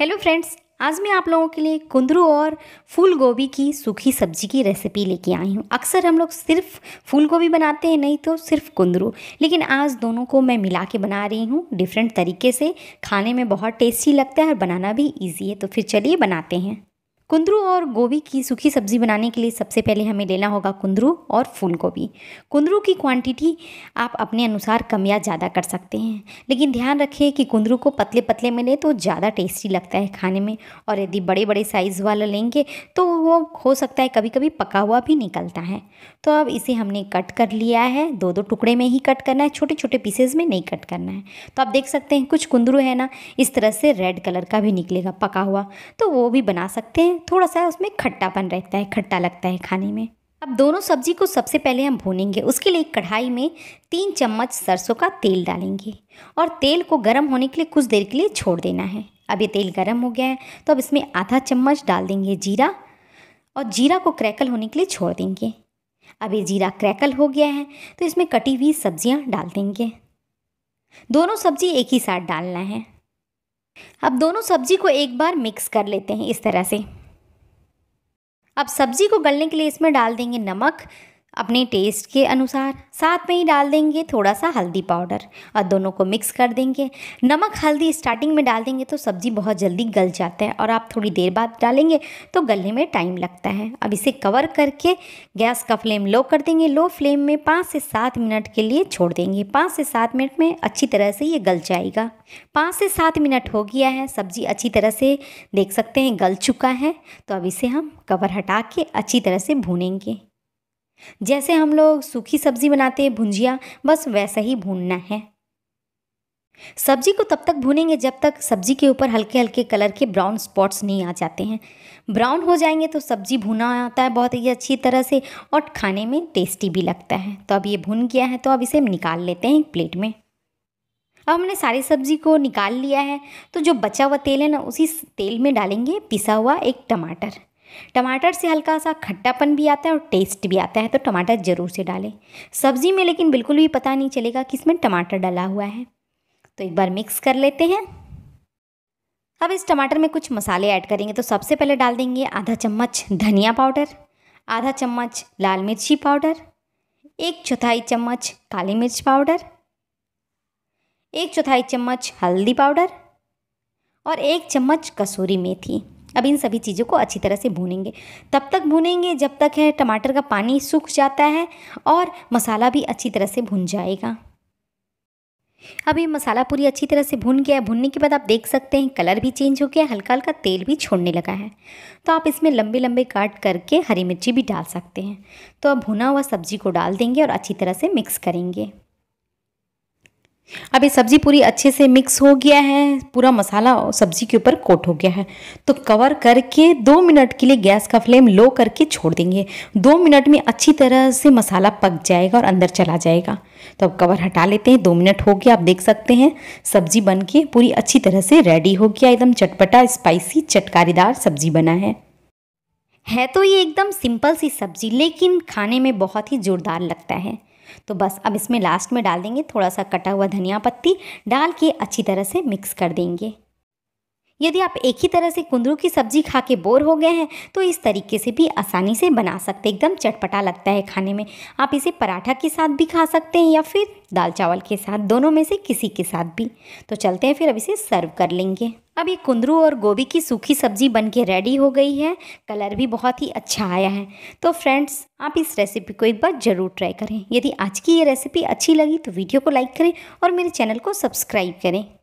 hello friends आज मैं आप लोगों के लिए कुंदरू और फूल गोभी की सूखी सब्जी की रेसिपी लेके आई हूँ अक्सर हम लोग सिर्फ फूल गोभी बनाते हैं नहीं तो सिर्फ कुंदरू लेकिन आज दोनों को मैं मिला के बना रही हूँ डिफरेंट तरीके से खाने में बहुत टेस्टी लगता है और बनाना भी ईजी है तो फिर चलिए बनाते हैं कुंदरू और गोभी की सूखी सब्ज़ी बनाने के लिए सबसे पहले हमें लेना होगा कुंदरू और फूल गोभी कुंदरू की क्वांटिटी आप अपने अनुसार कम या ज़्यादा कर सकते हैं लेकिन ध्यान रखिए कि कुंदरू को पतले पतले में लें तो ज़्यादा टेस्टी लगता है खाने में और यदि बड़े बड़े साइज़ वाला लेंगे तो वो हो सकता है कभी कभी पका हुआ भी निकलता है तो अब इसे हमने कट कर लिया है दो दो टुकड़े में ही कट करना है छोटे छोटे पीसेज में नहीं कट करना है तो आप देख सकते हैं कुछ कुंदरू है ना इस तरह से रेड कलर का भी निकलेगा पका हुआ तो वो भी बना सकते हैं थोड़ा सा उसमें खट्टापन रहता है खट्टा लगता है खाने में अब दोनों सब्जी को सबसे पहले हम भूनेंगे उसके लिए कढ़ाई में तीन चम्मच सरसों का तेल डालेंगे और तेल को गर्म होने के लिए कुछ देर के लिए छोड़ देना है अब ये तेल गर्म हो गया है तो अब इसमें आधा चम्मच डाल देंगे जीरा और जीरा को क्रैकल होने के लिए छोड़ देंगे अब ये जीरा क्रैकल हो गया है तो इसमें कटी हुई सब्जियां डाल देंगे दोनों सब्जी एक ही साथ डालना है अब दोनों सब्जी को एक बार मिक्स कर लेते हैं इस तरह से अब सब्जी को गलने के लिए इसमें डाल देंगे नमक अपने टेस्ट के अनुसार साथ में ही डाल देंगे थोड़ा सा हल्दी पाउडर और दोनों को मिक्स कर देंगे नमक हल्दी स्टार्टिंग में डाल देंगे तो सब्ज़ी बहुत जल्दी गल जाता है और आप थोड़ी देर बाद डालेंगे तो गलने में टाइम लगता है अब इसे कवर करके गैस का फ्लेम लो कर देंगे लो फ्लेम में पाँच से सात मिनट के लिए छोड़ देंगे पाँच से सात मिनट में अच्छी तरह से ये गल जाएगा पाँच से सात मिनट हो गया है सब्ज़ी अच्छी तरह से देख सकते हैं गल चुका है तो अब इसे हम कवर हटा के अच्छी तरह से भूनेंगे जैसे हम लोग सूखी सब्जी बनाते हैं भुंजिया बस वैसा ही भूनना है सब्जी को तब तक भूनेंगे जब तक सब्जी के ऊपर हल्के हल्के कलर के ब्राउन स्पॉट्स नहीं आ जाते हैं ब्राउन हो जाएंगे तो सब्जी भुना आता है बहुत ही अच्छी तरह से और खाने में टेस्टी भी लगता है तो अब ये भुन गया है तो अब इसे हम निकाल लेते हैं एक प्लेट में अब हमने सारी सब्जी को निकाल लिया है तो जो बचा हुआ तेल है ना उसी तेल में डालेंगे पिसा हुआ एक टमाटर टमाटर से हल्का सा खट्टापन भी आता है और टेस्ट भी आता है तो टमाटर ज़रूर से डालें सब्ज़ी में लेकिन बिल्कुल भी पता नहीं चलेगा कि इसमें टमाटर डाला हुआ है तो एक बार मिक्स कर लेते हैं अब इस टमाटर में कुछ मसाले ऐड करेंगे तो सबसे पहले डाल देंगे आधा चम्मच धनिया पाउडर आधा चम्मच लाल मिर्ची पाउडर एक चौथाई चम्मच काली मिर्च पाउडर एक चौथाई चम्मच हल्दी पाउडर और एक चम्मच कसूरी मेथी अब इन सभी चीज़ों को अच्छी तरह से भूनेंगे तब तक भूनेंगे जब तक है टमाटर का पानी सूख जाता है और मसाला भी अच्छी तरह से भुन जाएगा अब ये मसाला पूरी अच्छी तरह से भुन गया है भुनने के बाद आप देख सकते हैं कलर भी चेंज हो गया हल्का हल्का तेल भी छोड़ने लगा है तो आप इसमें लंबे लंबे काट करके हरी मिर्ची भी डाल सकते हैं तो अब भुना हुआ सब्जी को डाल देंगे और अच्छी तरह से मिक्स करेंगे अब ये सब्ज़ी पूरी अच्छे से मिक्स हो गया है पूरा मसाला सब्ज़ी के ऊपर कोट हो गया है तो कवर करके दो मिनट के लिए गैस का फ्लेम लो करके छोड़ देंगे दो मिनट में अच्छी तरह से मसाला पक जाएगा और अंदर चला जाएगा तो अब कवर हटा लेते हैं दो मिनट हो गया आप देख सकते हैं सब्ज़ी बन के पूरी अच्छी तरह से रेडी हो गया एकदम चटपटा स्पाइसी चटकारीदार सब्ज़ी बना है है तो ये एकदम सिंपल सी सब्ज़ी लेकिन खाने में बहुत ही ज़ोरदार लगता है तो बस अब इसमें लास्ट में डाल देंगे थोड़ा सा कटा हुआ धनिया पत्ती डाल के अच्छी तरह से मिक्स कर देंगे यदि आप एक ही तरह से कुंदरू की सब्जी खा के बोर हो गए हैं तो इस तरीके से भी आसानी से बना सकते एकदम चटपटा लगता है खाने में आप इसे पराठा के साथ भी खा सकते हैं या फिर दाल चावल के साथ दोनों में से किसी के साथ भी तो चलते हैं फिर अब इसे सर्व कर लेंगे अब ये कुंदरू और गोभी की सूखी सब्जी बन के रेडी हो गई है कलर भी बहुत ही अच्छा आया है तो फ्रेंड्स आप इस रेसिपी को एक बार ज़रूर ट्राई करें यदि आज की ये रेसिपी अच्छी लगी तो वीडियो को लाइक करें और मेरे चैनल को सब्सक्राइब करें